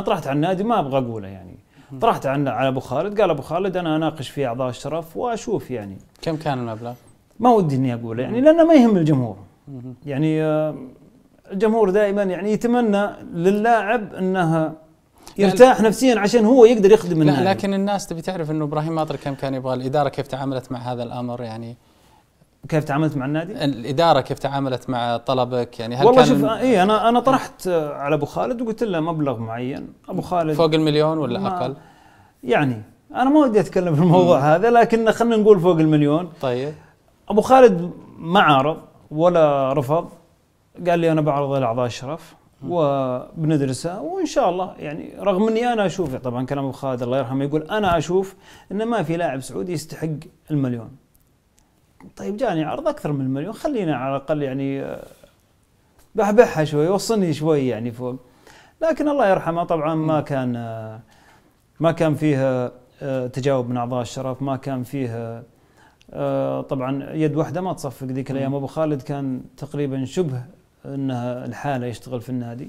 انا طرحت على النادي ما ابغى اقوله يعني طرحت على على ابو خالد قال ابو خالد انا اناقش في اعضاء الشرف واشوف يعني كم كان المبلغ؟ ما ودي اني اقوله يعني لانه ما يهم الجمهور يعني آه، الجمهور دائما يعني يتمنى للاعب انه يرتاح نفسيا عشان هو يقدر يخدم النادي لكن الناس تبي تعرف انه ابراهيم ماطر كم كان يبغى الاداره كيف تعاملت مع هذا الامر يعني كيف تعاملت مع النادي؟ الاداره كيف تعاملت مع طلبك؟ يعني هل والله كان شوف اي انا انا طرحت على ابو خالد وقلت له مبلغ معين ابو خالد فوق المليون ولا اقل؟ يعني انا ما ودي اتكلم في الموضوع مم. هذا لكن خلينا نقول فوق المليون طيب ابو خالد ما عارض ولا رفض قال لي انا بعرض الاعضاء الشرف وبندرسها وان شاء الله يعني رغم اني انا اشوف طبعا كلام ابو خالد الله يرحمه يقول انا اشوف انه ما في لاعب سعودي يستحق المليون طيب جاني عرض اكثر من مليون خلينا على الاقل يعني آه، بحبحها شوي وصلني شوي يعني فوق لكن الله يرحمه طبعا ما كان آه، ما كان فيه آه، تجاوب من اعضاء الشرف ما كان فيه طبعا يد واحده ما تصفق ذيك الايام ابو خالد كان تقريبا شبه انها الحاله يشتغل في النادي